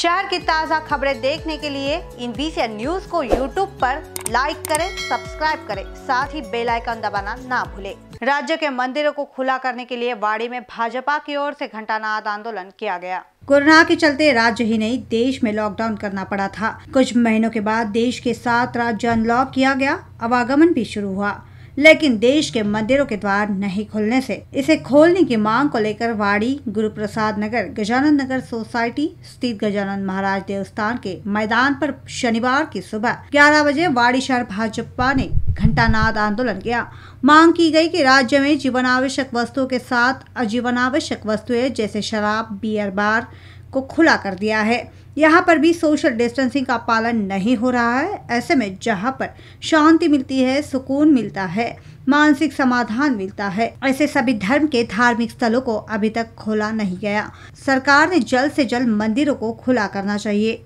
शहर की ताज़ा खबरें देखने के लिए इन बीसी न्यूज को यूट्यूब पर लाइक करें सब्सक्राइब करें साथ ही बेल आइकन दबाना ना भूलें। राज्य के मंदिरों को खुला करने के लिए वाड़ी में भाजपा की ओर से घंटानाद आंदोलन किया गया कोरोना के चलते राज्य ही नहीं देश में लॉकडाउन करना पड़ा था कुछ महीनों के बाद देश के साथ राज्य अनलॉक किया गया आवागमन भी शुरू हुआ लेकिन देश के मंदिरों के द्वार नहीं खुलने से इसे खोलने की मांग को लेकर वाड़ी गुरुप्रसाद नगर गजानन नगर सोसाइटी स्थित गजानन महाराज देवस्थान के मैदान पर शनिवार की सुबह 11 बजे वाड़ी शहर भाजपा ने घंटानाद आंदोलन किया मांग की गई कि राज्य में जीवनावश्यक वस्तुओं के साथ अजीवनावश्यक वस्तुएं जैसे शराब बियर बार को खुला कर दिया है यहाँ पर भी सोशल डिस्टेंसिंग का पालन नहीं हो रहा है ऐसे में जहाँ पर शांति मिलती है सुकून मिलता है मानसिक समाधान मिलता है ऐसे सभी धर्म के धार्मिक स्थलों को अभी तक खोला नहीं गया सरकार ने जल्द से जल्द मंदिरों को खुला करना चाहिए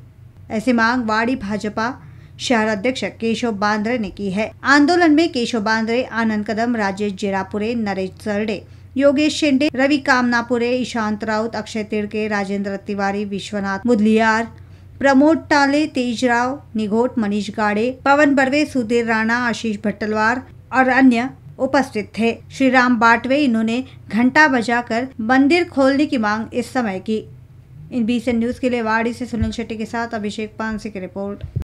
ऐसी मांग वाड़ी भाजपा शहर अध्यक्ष केशव बांद्रे ने की है आंदोलन में केशव बांद्रे आनंद कदम राजेश जेरापुरे नरेश सरडे योगेश शिंडे रवि कामनापुरे ईशांत राउत अक्षय तिड़के राजेंद्र तिवारी विश्वनाथ मुदलियार प्रमोद टाले राव निघोट मनीष गाड़े पवन बर्वे सुधीर राणा आशीष भट्टलवार और अन्य उपस्थित थे श्री राम बाटवे इन्होंने घंटा बजाकर मंदिर खोलने की मांग इस समय की इन बीस न्यूज के लिए वाड़ी से सुनील शेट्टी के साथ अभिषेक पानसे की रिपोर्ट